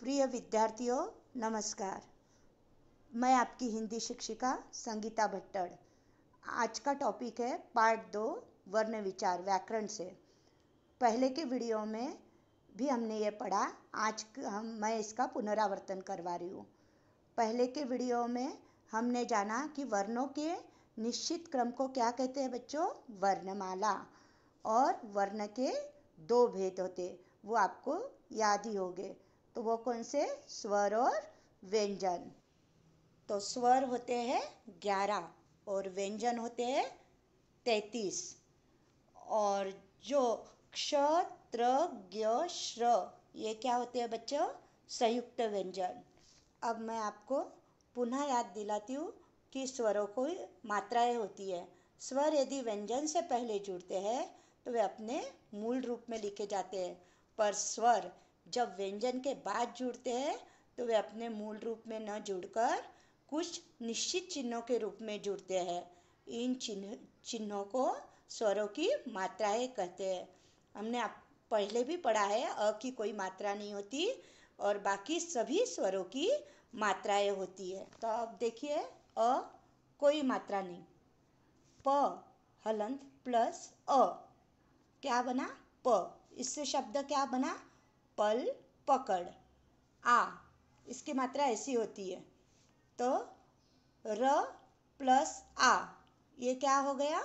प्रिय विद्यार्थियों नमस्कार मैं आपकी हिंदी शिक्षिका संगीता भट्टड़ आज का टॉपिक है पार्ट दो वर्ण विचार व्याकरण से पहले के वीडियो में भी हमने ये पढ़ा आज हम मैं इसका पुनरावर्तन करवा रही हूँ पहले के वीडियो में हमने जाना कि वर्णों के निश्चित क्रम को क्या कहते हैं बच्चों वर्णमाला और वर्ण के दो भेद होते वो आपको याद ही गए तो वो कौन से स्वर और व्यंजन तो स्वर होते हैं ग्यारह और व्यंजन होते हैं तैतीस और जो क्ष त्र ज्ञ श्र ये क्या होते हैं बच्चों संयुक्त व्यंजन अब मैं आपको पुनः याद दिलाती हूँ कि स्वरों को मात्राएं होती है स्वर यदि व्यंजन से पहले जुड़ते हैं तो वे अपने मूल रूप में लिखे जाते हैं पर स्वर जब व्यंजन के बाद जुड़ते हैं तो वे अपने मूल रूप में न जुड़कर कुछ निश्चित चिन्हों के रूप में जुड़ते हैं इन चिन्ह चिन्हों को स्वरों की मात्राएं कहते हैं हमने आप पहले भी पढ़ा है अ की कोई मात्रा नहीं होती और बाकी सभी स्वरों की मात्राएं होती है तो अब देखिए अ कोई मात्रा नहीं प हलंत प्लस अ क्या बना प इससे शब्द क्या बना पल पकड़ आ इसकी मात्रा ऐसी होती है तो र प्लस आ ये क्या हो गया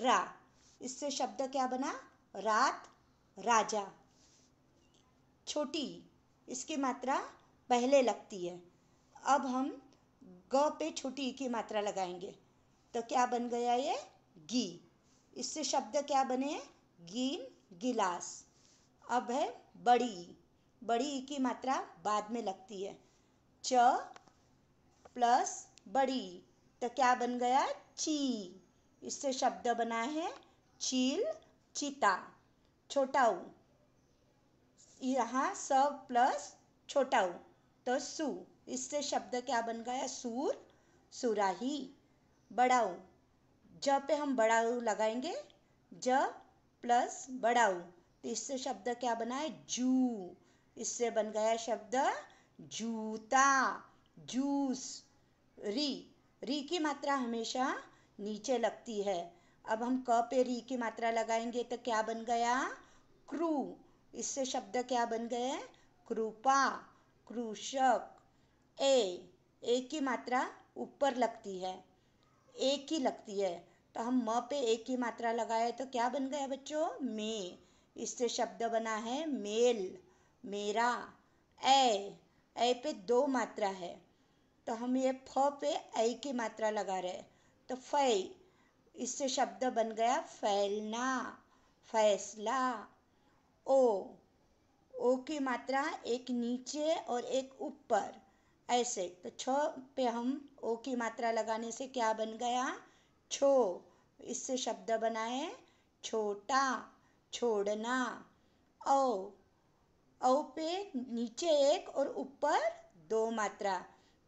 रा इससे शब्द क्या बना रात राजा छोटी इसकी मात्रा पहले लगती है अब हम ग पे छोटी की मात्रा लगाएंगे तो क्या बन गया ये गी इससे शब्द क्या बने गीन गिलास अब है बड़ी ई बड़ी ई की मात्रा बाद में लगती है च प्लस बड़ी तो क्या बन गया ची इससे शब्द बना है चील चीता छोटा ऊ यहाँ स प्लस छोटा ऊ तो सु इससे शब्द क्या बन गया सूर सुराही बड़ाऊ ज पे हम बड़ाऊ लगाएंगे ज प्लस बड़ाऊ तो इससे शब्द क्या बना है जू इससे बन गया शब्द जूता जूस री री की मात्रा हमेशा नीचे लगती है अब हम क पे री की मात्रा लगाएंगे तो क्या बन गया क्रू इससे शब्द क्या बन गए कृपा कृषक ए ए की मात्रा ऊपर लगती है एक ही लगती है तो हम म पे एक की मात्रा लगाए तो क्या बन गया बच्चों में इससे शब्द बना है मेल मेरा ऐ ऐ पे दो मात्रा है तो हम ये फ पे ऐ की मात्रा लगा रहे तो फै इससे शब्द बन गया फैलना फैसला ओ ओ की मात्रा एक नीचे और एक ऊपर ऐसे तो छ पे हम ओ की मात्रा लगाने से क्या बन गया छो इससे शब्द बना है छोटा छोड़ना औ औ पे नीचे एक और ऊपर दो मात्रा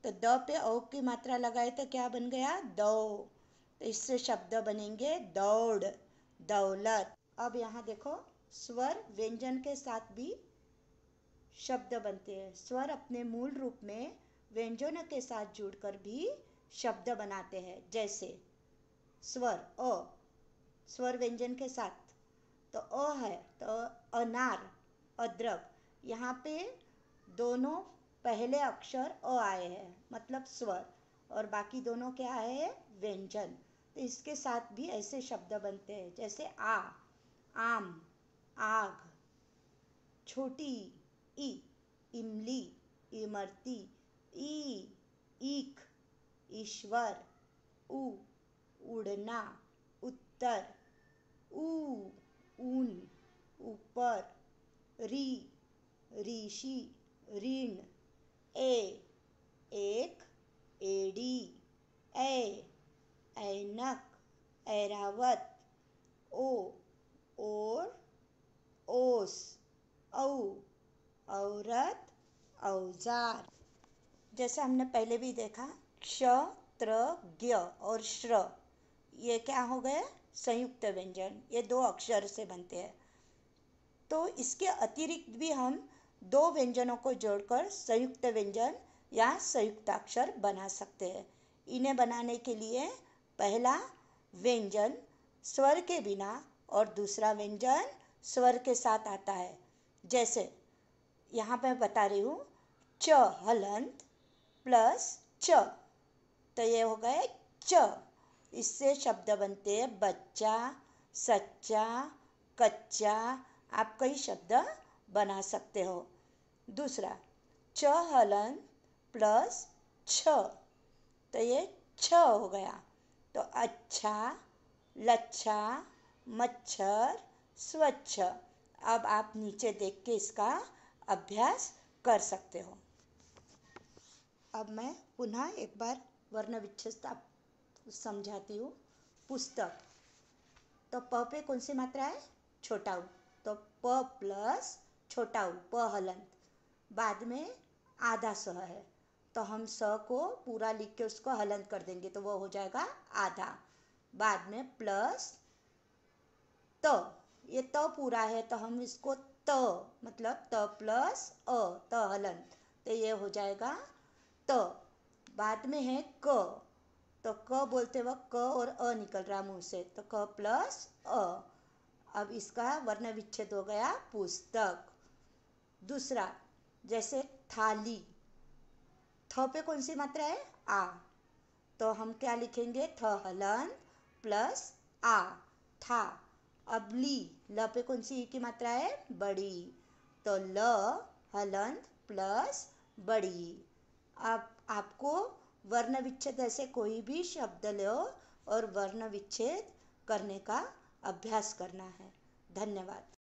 तो द पे औ की मात्रा लगाए तो क्या बन गया दौ तो इससे शब्द बनेंगे दौड़ दौलत अब यहाँ देखो स्वर व्यंजन के साथ भी शब्द बनते हैं स्वर अपने मूल रूप में व्यंजन के साथ जुड़कर भी शब्द बनाते हैं जैसे स्वर अ स्वर व्यंजन के साथ तो अ है तो अनार अदरक यहाँ पे दोनों पहले अक्षर अ आए हैं मतलब स्वर और बाकी दोनों क्या है व्यंजन तो इसके साथ भी ऐसे शब्द बनते हैं जैसे आ आम आग छोटी ई इमली इमरती ई ईख ईश्वर उ उड़ना उत्तर ऊ ऊन ऊपर री ऋषि ऋण ए एक एडी ए ऐनक ऐरावत ओ और ओस औ औरत औजार जैसे हमने पहले भी देखा क्ष त्र ज्ञ और श्र ये क्या हो गया संयुक्त व्यंजन ये दो अक्षर से बनते हैं तो इसके अतिरिक्त भी हम दो व्यंजनों को जोड़कर संयुक्त व्यंजन या संयुक्ताक्षर बना सकते हैं इन्हें बनाने के लिए पहला व्यंजन स्वर के बिना और दूसरा व्यंजन स्वर के साथ आता है जैसे यहाँ मैं बता रही हूँ च हलंत प्लस च तो ये हो गए च इससे शब्द बनते हैं बच्चा सच्चा कच्चा आप कई शब्द बना सकते हो दूसरा छ हलन प्लस छ तो ये छ हो गया तो अच्छा लच्छा मच्छर स्वच्छ अब आप नीचे देख के इसका अभ्यास कर सकते हो अब मैं पुनः एक बार वर्ण आप समझाती हूँ पुस्तक तो प पे कौन सी मात्रा है छोटा तो प प्लस छोटा प हलंत बाद में आधा स है तो हम स को पूरा लिख के उसको हलंत कर देंगे तो वो हो जाएगा आधा बाद में प्लस त ये त पूरा है तो हम इसको त मतलब त प्लस अ त हलंत तो ये हो जाएगा त बाद में है क तो क बोलते वक्त क और अ निकल रहा मुंह से तो क प्लस अ अब इसका वर्ण विच्छेद हो गया पुस्तक दूसरा जैसे थाली थ पे कौन सी मात्रा है आ तो हम क्या लिखेंगे थ हलन प्लस आ था अब ली ल पे कौन सी की मात्रा है बड़ी तो ल हलन प्लस बड़ी अब आपको वर्ण विच्छेद ऐसे कोई भी शब्द लो और वर्ण विच्छेद करने का अभ्यास करना है धन्यवाद